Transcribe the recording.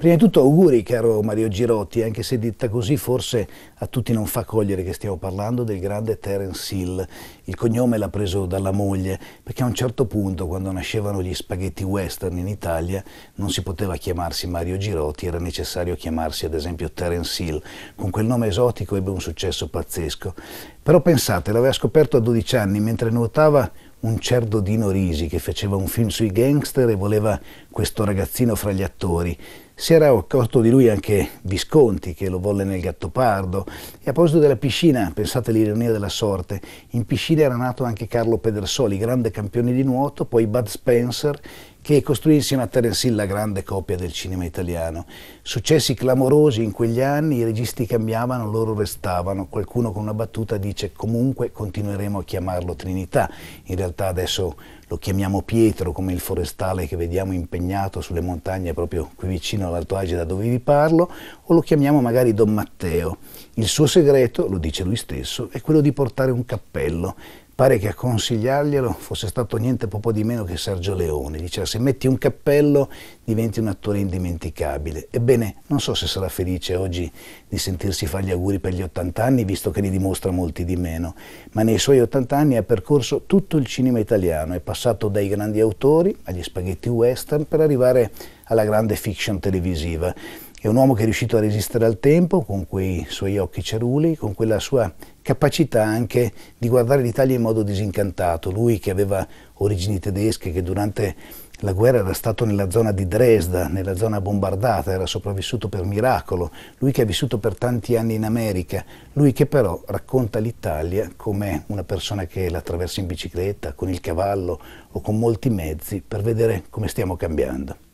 Prima di tutto auguri caro Mario Girotti, anche se detta così forse a tutti non fa cogliere che stiamo parlando del grande Terence Hill. Il cognome l'ha preso dalla moglie, perché a un certo punto quando nascevano gli spaghetti western in Italia non si poteva chiamarsi Mario Girotti, era necessario chiamarsi ad esempio Terence Hill. Con quel nome esotico ebbe un successo pazzesco. Però pensate, l'aveva scoperto a 12 anni mentre nuotava un certo Dino Risi che faceva un film sui gangster e voleva questo ragazzino fra gli attori. Si era accorto di lui anche Visconti che lo volle nel Gattopardo. E a proposito della piscina, pensate all'ironia della sorte, in piscina era nato anche Carlo Pedersoli, grande campione di nuoto, poi Bud Spencer che costruì insieme a Terenzi la grande coppia del cinema italiano. Successi clamorosi in quegli anni, i registi cambiavano, loro restavano. Qualcuno con una battuta dice comunque continueremo a chiamarlo Trinità. In realtà adesso lo chiamiamo Pietro come il forestale che vediamo impegnato sulle montagne proprio qui vicino all'Alto Adige da dove vi parlo, o lo chiamiamo magari Don Matteo. Il suo segreto, lo dice lui stesso, è quello di portare un cappello. Pare che a consigliarglielo fosse stato niente poco di meno che Sergio Leone. Diceva se metti un cappello diventi un attore indimenticabile. Ebbene, non so se sarà felice oggi di sentirsi fare gli auguri per gli 80 anni, visto che ne dimostra molti di meno, ma nei suoi 80 anni ha percorso tutto il cinema italiano, è passato dai grandi autori agli spaghetti western per arrivare alla grande fiction televisiva. È un uomo che è riuscito a resistere al tempo con quei suoi occhi ceruli, con quella sua capacità anche di guardare l'Italia in modo disincantato. Lui che aveva origini tedesche, che durante la guerra era stato nella zona di Dresda, nella zona bombardata, era sopravvissuto per miracolo, lui che ha vissuto per tanti anni in America, lui che però racconta l'Italia come una persona che la attraversa in bicicletta, con il cavallo o con molti mezzi per vedere come stiamo cambiando.